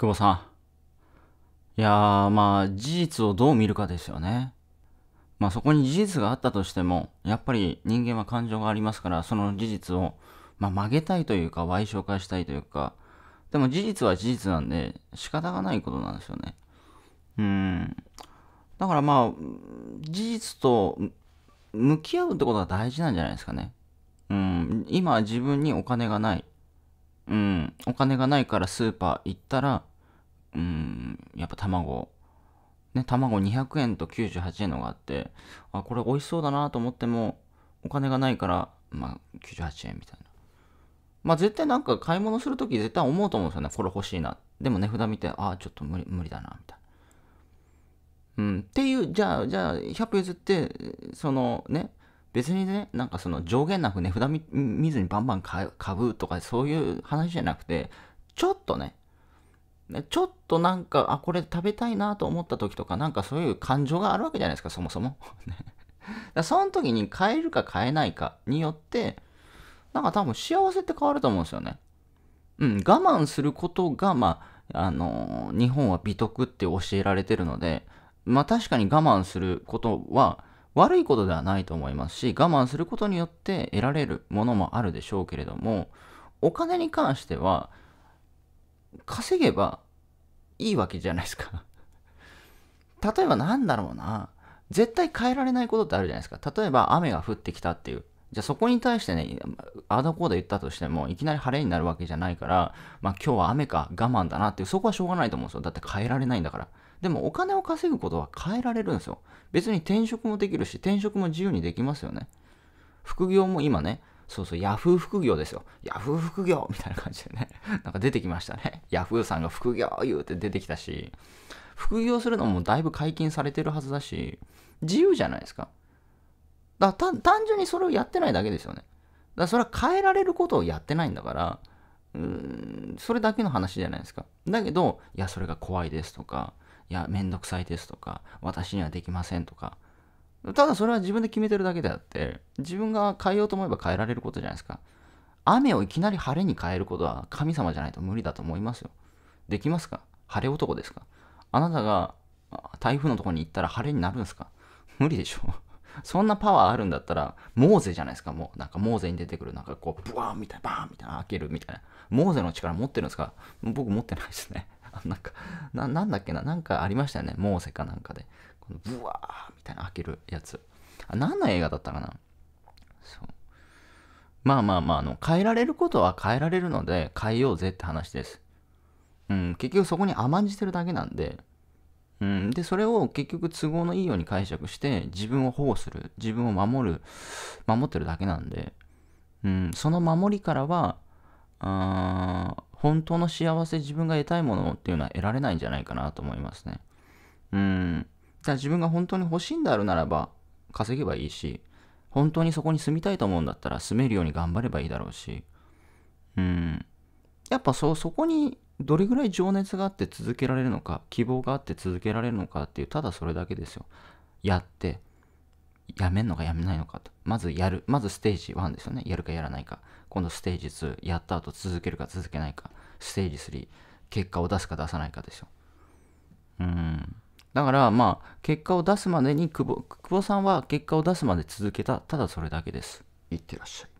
久保さん。いやー、まあ、事実をどう見るかですよね。まあ、そこに事実があったとしても、やっぱり人間は感情がありますから、その事実を、まあ、曲げたいというか、賠償化したいというか、でも事実は事実なんで、仕方がないことなんですよね。うん。だからまあ、事実と向き合うってことが大事なんじゃないですかね。うん、今自分にお金がない。うん、お金がないからスーパー行ったら、うん、やっぱ卵、ね、卵200円と98円のがあって、あ、これ美味しそうだなと思っても、お金がないから、まあ、98円みたいな。まあ、絶対なんか買い物するとき絶対思うと思うんですよね。これ欲しいな。でも値札見て、ああ、ちょっと無理、無理だな、みたいな。うん、っていう、じゃあ、じゃあ、100譲って、そのね、別にね、なんかその上限なく値札見ずにバンバン買うとかそういう話じゃなくて、ちょっとね、ちょっとなんか、あ、これ食べたいなと思った時とか、なんかそういう感情があるわけじゃないですか、そもそも。だその時に買えるか買えないかによって、なんか多分幸せって変わると思うんですよね。うん、我慢することが、まあ、あのー、日本は美徳って教えられてるので、まあ確かに我慢することは、悪いことではないと思いますし、我慢することによって得られるものもあるでしょうけれども、お金に関しては、稼げばいいわけじゃないですか 例えばなんだろうな。絶対変えられないことってあるじゃないですか。例えば雨が降ってきたっていう。じゃあそこに対してね、アダコード言ったとしても、いきなり晴れになるわけじゃないから、まあ今日は雨か我慢だなっていう、そこはしょうがないと思うんですよ。だって変えられないんだから。でもお金を稼ぐことは変えられるんですよ。別に転職もできるし、転職も自由にできますよね。副業も今ね、そうそう、ヤフー副業ですよ。ヤフー副業みたいな感じでね、なんか出てきましたね。ヤフーさんが副業言うて出てきたし、副業するのもだいぶ解禁されてるはずだし、自由じゃないですか。だから単純にそれをやってないだけですよね。だからそれは変えられることをやってないんだから、うーん、それだけの話じゃないですか。だけど、いや、それが怖いですとか、いや、めんどくさいですとか、私にはできませんとか、ただそれは自分で決めてるだけであって、自分が変えようと思えば変えられることじゃないですか。雨をいきなり晴れに変えることは神様じゃないと無理だと思いますよ。できますか晴れ男ですかあなたが台風のとこに行ったら晴れになるんですか無理でしょそんなパワーあるんだったら、モーゼじゃないですか、もう。なんかモーゼに出てくる、なんかこう、ブワーンみたいな、バーンみたいな、開けるみたいな。モーゼの力持ってるんですか僕持ってないですね。なんかな、なんだっけな、なんかありましたよね。モーゼかなんかで。このブワーみたいな開けるやつ。あ何の映画だったかなそう。まあまあまあ、あの、変えられることは変えられるので、変えようぜって話です。うん、結局そこに甘んじてるだけなんで、うん、で、それを結局都合のいいように解釈して、自分を保護する、自分を守る、守ってるだけなんで、うん、その守りからは、あ本当の幸せ、自分が得たいものっていうのは得られないんじゃないかなと思いますね。うん。だから自分が本当に欲しいんであるならば、稼げばいいし、本当にそこに住みたいと思うんだったら住めるように頑張ればいいだろうし、うん。やっぱそ、そこにどれぐらい情熱があって続けられるのか、希望があって続けられるのかっていう、ただそれだけですよ。やって、やめんのかやめないのかと。まずやる。まずステージ1ですよね。やるかやらないか。今度ステージ2。やった後続けるか続けないか。ステージ3。結果を出すか出さないかですよ。うん。だからまあ、結果を出すまでに久保、久保さんは結果を出すまで続けた。ただそれだけです。いってらっしゃい。